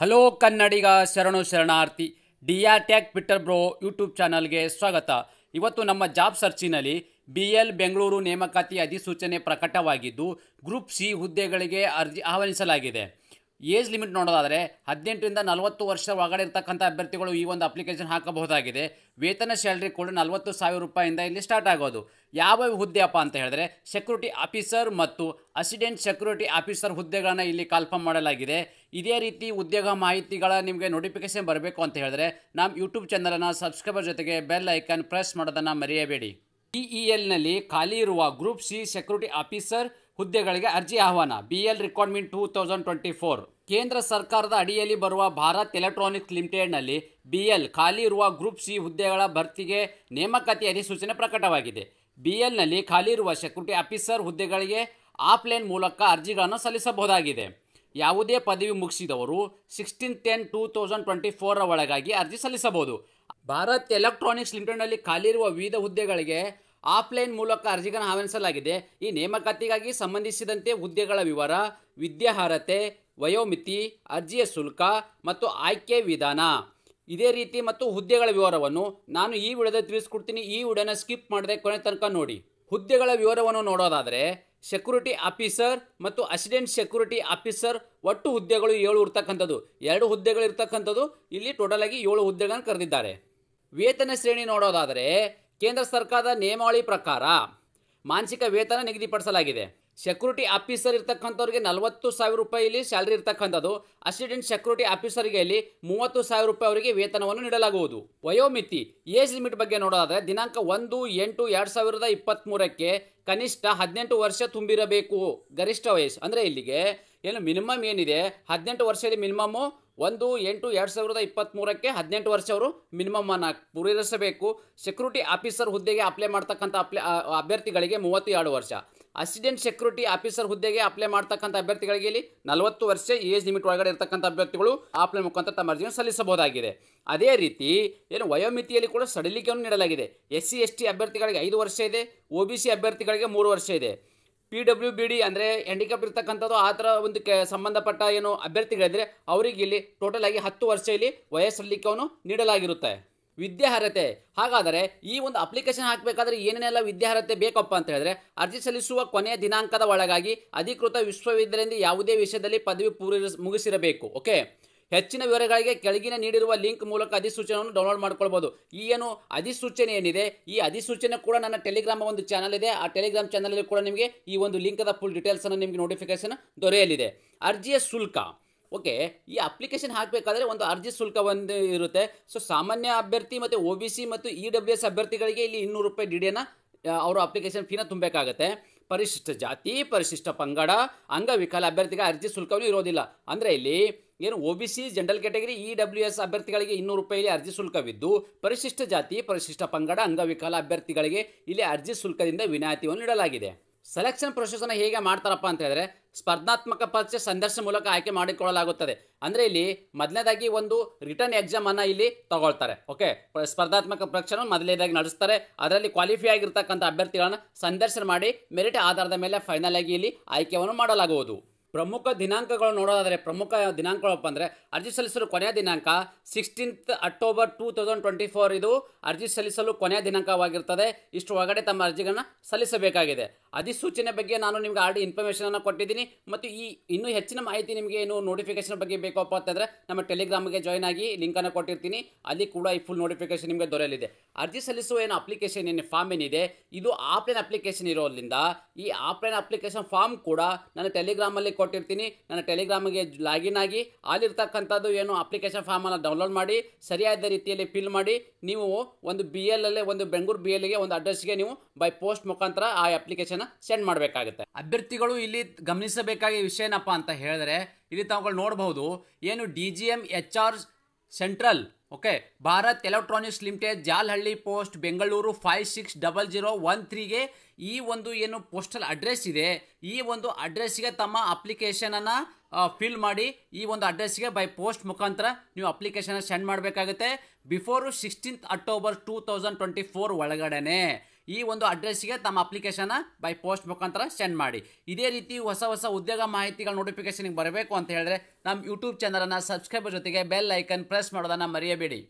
hello ಕನ್ನಡಿಗ ಶರಣು ಶರಣಾರ್ಥಿ ಡಿ ಆರ್ ಟ್ಯಾಕ್ ಪಿಟ್ಟರ್ ಬ್ರೋ ಯೂಟ್ಯೂಬ್ ಚಾನಲ್ಗೆ ಸ್ವಾಗತ ಇವತ್ತು ನಮ್ಮ ಜಾಬ್ ಸರ್ಚಿನಲ್ಲಿ ಬಿ ಎಲ್ ಬೆಂಗಳೂರು ನೇಮಕಾತಿ ಅಧಿಸೂಚನೆ ಪ್ರಕಟವಾಗಿದ್ದು ಗ್ರೂಪ್ ಸಿ ಹುದ್ದೆಗಳಿಗೆ ಅರ್ಜಿ ಆಹ್ವಾನಿಸಲಾಗಿದೆ ಏಜ್ ಲಿಮಿಟ್ ನೋಡೋದಾದರೆ ಹದಿನೆಂಟರಿಂದ ನಲವತ್ತು ವರ್ಷ ಒಳಗಡೆ ಇರ್ತಕ್ಕಂಥ ಅಭ್ಯರ್ಥಿಗಳು ಈ ಒಂದು ಅಪ್ಲಿಕೇಶನ್ ಹಾಕಬಹುದಾಗಿದೆ ವೇತನ ಸ್ಯಾಲ್ರಿ ಕೂಡ ನಲವತ್ತು ಸಾವಿರ ರೂಪಾಯಿಂದ ಇಲ್ಲಿ ಸ್ಟಾರ್ಟ್ ಆಗೋದು ಯಾವ ಅಪ್ಪ ಅಂತ ಹೇಳಿದ್ರೆ ಸೆಕ್ಯೂರಿಟಿ ಆಫೀಸರ್ ಮತ್ತು ಅಸಿಡೆಂಟ್ ಸೆಕ್ಯೂರಿಟಿ ಆಫೀಸರ್ ಹುದ್ದೆಗಳನ್ನು ಇಲ್ಲಿ ಕಾಲ್ಪ ಮಾಡಲಾಗಿದೆ ಇದೇ ರೀತಿ ಉದ್ಯೋಗ ಮಾಹಿತಿಗಳ ನಿಮಗೆ ನೋಟಿಫಿಕೇಶನ್ ಬರಬೇಕು ಅಂತ ಹೇಳಿದ್ರೆ ನಮ್ಮ ಯೂಟ್ಯೂಬ್ ಚಾನಲನ್ನು ಸಬ್ಸ್ಕ್ರೈಬರ್ ಜೊತೆಗೆ ಬೆಲ್ ಐಕಾನ್ ಪ್ರೆಸ್ ಮಾಡೋದನ್ನು ಮರೆಯಬೇಡಿ ಇ ಎಲ್ನಲ್ಲಿ ಖಾಲಿ ಇರುವ ಗ್ರೂಪ್ ಸಿ ಸೆಕ್ಯೂರಿಟಿ ಆಫೀಸರ್ ಹುದ್ದೆಗಳಿಗೆ ಅರ್ಜಿ ಆಹ್ವಾನ B L requirement two thousand twenty four ಕೇಂದ್ರ ಸರ್ಕಾರದ ಅಡಿಯಲ್ಲಿ ಬರುವ ಭಾರತ್ ಎಲೆಕ್ಟ್ರಾನಿಕ್ಸ್ ಲಿಮಿಟೆಡ್ನಲ್ಲಿ ಬಿಎಲ್ ಖಾಲಿ ಇರುವ ಗ್ರೂಪ್ ಸಿ ಹುದ್ದೆಗಳ ಭರ್ತಿಗೆ ನೇಮಕಾತಿ ಅಧಿಸೂಚನೆ ಪ್ರಕಟವಾಗಿದೆ ಬಿಎಲ್ನಲ್ಲಿ ಖಾಲಿ ಇರುವ ಸೆಕ್ಯೂರಿಟಿ ಆಫೀಸರ್ ಹುದ್ದೆಗಳಿಗೆ ಆಫ್ಲೈನ್ ಮೂಲಕ ಅರ್ಜಿಗಳನ್ನು ಸಲ್ಲಿಸಬಹುದಾಗಿದೆ ಯಾವುದೇ ಪದವಿ ಮುಗಿಸಿದವರು sixteen ten two thousand twenty four ಒಳಗಾಗಿ ಅರ್ಜಿ ಸಲ್ಲಿಸಬಹುದು ಭಾರತ್ ಎಲೆಕ್ಟ್ರಾನಿಕ್ಸ್ ಲಿಮಿಟೆಡ್ನಲ್ಲಿ ಖಾಲಿ ಇರುವ ವಿವಿಧ ಹುದ್ದೆಗಳಿಗೆ ಆಫ್ಲೈನ್ ಮೂಲಕ ಅರ್ಜಿಗಳನ್ನು ಆಹ್ವಾನಿಸಲಾಗಿದೆ ಈ ನೇಮಕಾತಿಗಾಗಿ ಸಂಬಂಧಿಸಿದಂತೆ ಹುದ್ದೆಗಳ ವಿವರ ವಿದ್ಯಾರ್ಹತೆ ವಯೋಮಿತಿ ಅರ್ಜಿಯ ಶುಲ್ಕ ಮತ್ತು ಆಯ್ಕೆ ವಿಧಾನ ಇದೇ ರೀತಿ ಮತ್ತು ಹುದ್ದೆಗಳ ವಿವರವನ್ನು ನಾನು ಈ ವಿಡಿಯೋದಲ್ಲಿ ತಿಳಿಸ್ಕೊಡ್ತೀನಿ ಈ ವಿಡಿಯೋನ ಸ್ಕಿಪ್ ಮಾಡದೆ ಕೊನೆ ತನಕ ನೋಡಿ ಹುದ್ದೆಗಳ ವಿವರವನ್ನು ನೋಡೋದಾದರೆ ಸೆಕ್ಯೂರಿಟಿ ಆಫೀಸರ್ ಮತ್ತು ಅಸಿಡೆಂಟ್ ಸೆಕ್ಯೂರಿಟಿ ಆಫೀಸರ್ ಒಟ್ಟು ಹುದ್ದೆಗಳು ಏಳು ಇರ್ತಕ್ಕಂಥದ್ದು ಎರಡು ಹುದ್ದೆಗಳು ಇರ್ತಕ್ಕಂಥದ್ದು ಇಲ್ಲಿ ಟೋಟಲ್ ಆಗಿ ಏಳು ಹುದ್ದೆಗಳನ್ನು ಕರೆದಿದ್ದಾರೆ ವೇತನ ಶ್ರೇಣಿ ನೋಡೋದಾದರೆ ಕೇಂದ್ರ ಸರ್ಕಾರದ ನಿಯಮಾವಳಿ ಪ್ರಕಾರ ಮಾನಸಿಕ ವೇತನ ನಿಗದಿಪಡಿಸಲಾಗಿದೆ ಸೆಕ್ಯೂರಿಟಿ ಆಫೀಸರ್ ಇರ್ತಕ್ಕಂಥವ್ರಿಗೆ ನಲವತ್ತು ಸಾವಿರ ಇಲ್ಲಿ ಸ್ಯಾಲ್ರಿ ಇರ್ತಕ್ಕಂಥದ್ದು ಅಸಿಸ್ಟೆಂಟ್ ಸೆಕ್ಯೂರಿಟಿ ಆಫೀಸರ್ಗೆ ಇಲ್ಲಿ ಮೂವತ್ತು ಸಾವಿರ ರೂಪಾಯಿ ಅವರಿಗೆ ವೇತನವನ್ನು ನೀಡಲಾಗುವುದು ವಯೋಮಿತಿ ಏಜ್ ಲಿಮಿಟ್ ಬಗ್ಗೆ ನೋಡೋದಾದರೆ ದಿನಾಂಕ ಒಂದು ಎಂಟು ಎರಡು ಸಾವಿರದ ಇಪ್ಪತ್ತ್ಮೂರಕ್ಕೆ ಕನಿಷ್ಠ ಹದಿನೆಂಟು ವರ್ಷ ತುಂಬಿರಬೇಕು ಗರಿಷ್ಠ ವಯಸ್ಸು ಅಂದರೆ ಇಲ್ಲಿಗೆ ಏನು ಮಿನಿಮಮ್ ಏನಿದೆ ಹದಿನೆಂಟು ವರ್ಷದಲ್ಲಿ ಮಿನಿಮಮು ಒಂದು ಎಂಟು ಎರಡು ಸಾವಿರದ ಇಪ್ಪತ್ತ್ಮೂರಕ್ಕೆ ಹದಿನೆಂಟು ವರ್ಷ ಅವರು ಅನ್ನು ಪೂರೈಸಬೇಕು ಸೆಕ್ಯೂರಿಟಿ ಆಫೀಸರ್ ಹುದ್ದೆಗೆ ಅಪ್ಲೈ ಮಾಡ್ತಕ್ಕಂಥ ಅಪ್ಲೈ ಅಭ್ಯರ್ಥಿಗಳಿಗೆ ಮೂವತ್ತು ಎರಡು ವರ್ಷ ಅಸಿಸ್ಟೆಂಟ್ ಸೆಕ್ಯೂರಿಟಿ ಆಫೀಸರ್ ಹುದ್ದೆಗೆ ಅಪ್ಲೈ ಮಾಡ್ತಕ್ಕಂಥ ಅಭ್ಯರ್ಥಿಗಳಿಗೆ ಇಲ್ಲಿ ನಲವತ್ತು ವರ್ಷ ಏಜ್ ಲಿಮಿಟ್ ಒಳಗಡೆ ಇರತಕ್ಕಂಥ ಅಭ್ಯರ್ಥಿಗಳು ಅಪ್ಲೈ ಮುಖಾಂತರ ತಮ್ಮ ಅರ್ಜಿಯನ್ನು ಸಲ್ಲಿಸಬಹುದಾಗಿದೆ ಅದೇ ರೀತಿ ಏನು ವಯೋಮಿತಿಯಲ್ಲಿ ಕೂಡ ಸಡಿಲಿಕೆಯನ್ನು ನೀಡಲಾಗಿದೆ ಎಸ್ ಸಿ ಎಸ್ ಟಿ ಅಭ್ಯರ್ಥಿಗಳಿಗೆ ಐದು ವರ್ಷ ಇದೆ ಒ ಬಿ ಸಿ ಅಭ್ಯರ್ಥಿಗಳಿಗೆ ಮೂರು ವರ್ಷ ಇದೆ ಪಿ ಡಬ್ಲ್ಯೂ ಬಿ ಡಿ ಅಂದರೆ ಹ್ಯಾಂಡಿಕ್ಯಾಪ್ ಇರ್ತಕ್ಕಂಥದ್ದು ಆ ಥರ ಒಂದು ಕೆ ಸಂಬಂಧಪಟ್ಟ ಏನು ಅಭ್ಯರ್ಥಿಗಳಿದ್ರೆ ಅವರಿಗೆ ಇಲ್ಲಿ ಟೋಟಲ್ ಆಗಿ ಹತ್ತು ವರ್ಷ ಇಲ್ಲಿ ವಯಸ್ಸಲ್ಲಿಕ್ಕವನ್ನು ನೀಡಲಾಗಿರುತ್ತೆ ವಿದ್ಯಾರ್ಹತೆ ಹಾಗಾದರೆ ಈ ಒಂದು ಅಪ್ಲಿಕೇಶನ್ ಹಾಕಬೇಕಾದ್ರೆ ಏನೇನೆಲ್ಲ ವಿದ್ಯಾರ್ಹತೆ ಬೇಕಪ್ಪ ಅಂತ ಹೇಳಿದ್ರೆ ಅರ್ಜಿ ಸಲ್ಲಿಸುವ ಕೊನೆಯ ದಿನಾಂಕದ ಒಳಗಾಗಿ ಅಧಿಕೃತ ವಿಶ್ವವಿದ್ಯಾಲಯದಿಂದ ಯಾವುದೇ ವಿಷಯದಲ್ಲಿ ಪದವಿ ಪೂರ್ವ ಮುಗಿಸಿರಬೇಕು ಓಕೆ ಹೆಚ್ಚಿನ ವಿವರಗಳಿಗೆ ಕೆಳಗಿನ ನೀಡಿರುವ ಲಿಂಕ್ ಮೂಲಕ ಅಧಿಸೂಚನೆಯನ್ನು ಡೌನ್ಲೋಡ್ ಮಾಡ್ಕೊಳ್ಬೋದು ಈ ಏನು ಅಧಿಸೂಚನೆ ಏನಿದೆ ಈ ಅಧಿಸೂಚನೆ ಕೂಡ ನನ್ನ ಟೆಲಿಗ್ರಾಮ್ ಒಂದು ಚಾನಲ್ ಇದೆ ಆ ಟೆಲಿಗ್ರಾಮ್ ಚಾನಲಲ್ಲಿ ಕೂಡ ನಿಮಗೆ ಈ ಒಂದು ಲಿಂಕದ ಫುಲ್ ಡೀಟೇಲ್ಸ್ ಅನ್ನು ನಿಮಗೆ ನೋಟಿಫಿಕೇಶನ್ ದೊರೆಯಲಿದೆ ಅರ್ಜಿಯ ಶುಲ್ಕ ಓಕೆ ಈ ಅಪ್ಲಿಕೇಶನ್ ಹಾಕಬೇಕಾದ್ರೆ ಒಂದು ಅರ್ಜಿ ಶುಲ್ಕ ಒಂದು ಇರುತ್ತೆ ಸೊ ಸಾಮಾನ್ಯ ಅಭ್ಯರ್ಥಿ ಮತ್ತು ಒ ಬಿ ಸಿ ಮತ್ತು ಇ ಡಬ್ಲ್ಯೂ ಎಸ್ ಅಭ್ಯರ್ಥಿಗಳಿಗೆ ಇಲ್ಲಿ ಇನ್ನೂರು ರೂಪಾಯಿ ಡಿ ಡಿಯನ್ನು ಅವರು ಅಪ್ಲಿಕೇಶನ್ ಫೀನ ತುಂಬಬೇಕಾಗತ್ತೆ ಪರಿಶಿಷ್ಟ ಜಾತಿ ಪರಿಶಿಷ್ಟ ಪಂಗಡ ಅಂಗವಿಕಲ ಅಭ್ಯರ್ಥಿಗಳ ಅರ್ಜಿ ಶುಲ್ಕವೂ ಇರೋದಿಲ್ಲ ಅಂದರೆ ಇಲ್ಲಿ ಏನು O B C general category E W S ಅಭ್ಯರ್ಥಿಗಳಿಗೆ ಇನ್ನೂರು ರೂಪಾಯಿಲಿ ಅರ್ಜಿ ಶುಲ್ಕವಿದ್ದು ಪರಿಶಿಷ್ಟ ಜಾತಿ ಪರಿಶಿಷ್ಟ ಪಂಗಡ ಅಂಗವಿಕಲ ಅಭ್ಯರ್ಥಿಗಳಿಗೆ ಇಲ್ಲಿ ಅರ್ಜಿ ಶುಲ್ಕದಿಂದ ವಿನಾಯಿತಿಯನ್ನು ನೀಡಲಾಗಿದೆ ಸೆಲೆಕ್ಷನ್ ಪ್ರೊಸೆಸ್ ಅನ್ನು ಹೇಗೆ ಮಾಡ್ತಾರಪ್ಪ ಅಂತ ಹೇಳಿದ್ರೆ ಸ್ಪರ್ಧಾತ್ಮಕ ಪರೀಕ್ಷೆ ಸಂದರ್ಶನ ಮೂಲಕ ಆಯ್ಕೆ ಮಾಡಿಕೊಳ್ಳಲಾಗುತ್ತದೆ ಅಂದರೆ ಇಲ್ಲಿ ಮೊದಲನೇದಾಗಿ ಒಂದು ರಿಟರ್ನ್ ಎಕ್ಸಾಮ್ ಅನ್ನು ಇಲ್ಲಿ ತಗೊಳ್ತಾರೆ ಓಕೆ ಸ್ಪರ್ಧಾತ್ಮಕ ಪರೀಕ್ಷೆ ಮೊದಲನೇದಾಗಿ ನಡೆಸ್ತಾರೆ ಅದರಲ್ಲಿ ಕ್ವಾಲಿಫೈ ಆಗಿರ್ತಕ್ಕಂಥ ಅಭ್ಯರ್ಥಿಗಳನ್ನು ಸಂದರ್ಶನ ಮಾಡಿ ಮೆರಿಟ್ ಆಧಾರದ ಮೇಲೆ ಫೈನಲ್ ಆಗಿ ಇಲ್ಲಿ ಆಯ್ಕೆಯನ್ನು ಮಾಡಲಾಗುವುದು ಪ್ರಮುಖ ದಿನಾಂಕಗಳು ನೋಡೋದಾದರೆ ಪ್ರಮುಖ ದಿನಾಂಕಗಳಪ್ಪ ಅಂದರೆ ಅರ್ಜಿ ಸಲ್ಲಿಸಲು ಕೊನೆಯ ದಿನಾಂಕ sixteenth October two thousand twenty four ಇದು ಅರ್ಜಿ ಸಲ್ಲಿಸಲು ಕೊನೆಯ ದಿನಾಂಕವಾಗಿರ್ತದೆ ಇಷ್ಟು ಒಳಗಡೆ ತಮ್ಮ ಅರ್ಜಿಗಳನ್ನು ಸಲ್ಲಿಸಬೇಕಾಗಿದೆ ಅಧಿಸೂಚನೆ ಬಗ್ಗೆ ನಾನು ನಿಮ್ಗೆ ಆಲ್ರೆಡಿ ಇನ್ಫಾರ್ಮೇಷನನ್ನು ಕೊಟ್ಟಿದ್ದೀನಿ ಮತ್ತು ಈ ಇನ್ನೂ ಹೆಚ್ಚಿನ ಮಾಹಿತಿ ನಿಮಗೆ ಏನು ನೋಟಿಫಿಕೇಷನ್ ಬಗ್ಗೆ ಬೇಕಪ್ಪ ಅಂತಂದರೆ ನಮ್ಮ ಟೆಲಿಗ್ರಾಮ್ಗೆ ಜಾಯ್ನ್ ಆಗಿ ಲಿಂಕನ್ನು ಕೊಟ್ಟಿರ್ತೀನಿ ಅಲ್ಲಿ ಕೂಡ ಈ ಫುಲ್ ನೋಟಿಫಿಕೇಷನ್ ನಿಮಗೆ ದೊರೆಯಲಿದೆ ಅರ್ಜಿ ಸಲ್ಲಿಸುವ ಏನು ಅಪ್ಲಿಕೇಶನ್ ಏನು ಫಾರ್ಮ್ ಏನಿದೆ ಇದು ಆಫ್ಲೈನ್ ಅಪ್ಲಿಕೇಶನ್ ಇರೋದ್ರಿಂದ ಈ ಆಫ್ಲೈನ್ ಅಪ್ಲಿಕೇಶನ್ ಫಾರ್ಮ್ ಕೂಡ ನಾನು ಟೆಲಿಗ್ರಾಮಲ್ಲಿ ಕೊಟ್ಟಿರ್ತೀನಿ ನನ್ನ ಟೆಲಿಗ್ರಾಮಿಗೆ ಲಾಗಿನ್ ಆಗಿ ಅಲ್ಲಿರ್ತಕ್ಕಂಥದ್ದು ಏನು ಅಪ್ಲಿಕೇಶನ್ ಫಾರ್ಮನ್ನು ಡೌನ್ಲೋಡ್ ಮಾಡಿ ಸರಿಯಾದ ರೀತಿಯಲ್ಲಿ ಫಿಲ್ ಮಾಡಿ ನೀವು ಒಂದು ಬಿ ಎಲ್ ಒಂದು ಬೆಂಗಳೂರು ಬಿ ಎಲ್ಗೆ ಒಂದು ಅಡ್ರೆಸ್ಗೆ ನೀವು ಬೈ ಪೋಸ್ಟ್ ಮುಖಾಂತರ ಆ ಅಪ್ಲಿಕೇಶನ್ ಸೆಂಡ್ ಮಾಡಬೇಕಾಗುತ್ತೆ ಅಭ್ಯರ್ಥಿಗಳು ಇಲ್ಲಿ ಗಮನಿಸಬೇಕಾಗಿ ವಿಷಯ ಏನಪ್ಪ ಅಂತ ಹೇಳಿದ್ರೆ ಇಲ್ಲಿ ತಾವುಗಳು ನೋಡಬಹುದು ಏನು D G M H R central okay Bharat electronics limited Jalahalli post Bengaluru five six double zero one ತ್ರೀಗೆ ಈ ಒಂದು ಏನು ಪೋಸ್ಟಲ್ ಅಡ್ರೆಸ್ ಇದೆ ಈ ಒಂದು ಅಡ್ರೆಸ್ಸಿಗೆ ತಮ್ಮ ಅಪ್ಲಿಕೇಶನನ್ನು ಫಿಲ್ ಮಾಡಿ ಈ ಒಂದು ಅಡ್ರೆಸ್ಗೆ ಬೈ ಪೋಸ್ಟ್ ಮುಖಾಂತರ ನೀವು ಅಪ್ಲಿಕೇಶನ್ ಸೆಂಡ್ ಮಾಡಬೇಕಾಗುತ್ತೆ before sixteenth October two thousand twenty four ಒಳಗಡೆ ಈ ಒಂದು ಅಡ್ರೆಸ್ಗೆ ತಮ್ಮ ಅಪ್ಲಿಕೇಶನ್ ಬೈ ಪೋಸ್ಟ್ ಮುಖಾಂತರ ಸೆಂಡ್ ಮಾಡಿ ಇದೇ ರೀತಿ ಹೊಸ ಹೊಸ ಉದ್ಯೋಗ ಮಾಹಿತಿಗಳ ನೋಟಿಫಿಕೇಷನ್ಗೆ ಬರಬೇಕು ಅಂತ ಹೇಳಿದ್ರೆ ನಮ್ಮ ಯೂಟ್ಯೂಬ್ ಚಾನಲನ್ನು ಸಬ್ಸ್ಕ್ರೈಬರ್ ಜೊತೆಗೆ ಬೆಲ್ ಐಕನ್ ಪ್ರೆಸ್ ಮಾಡೋದನ್ನು ಮರೆಯಬೇಡಿ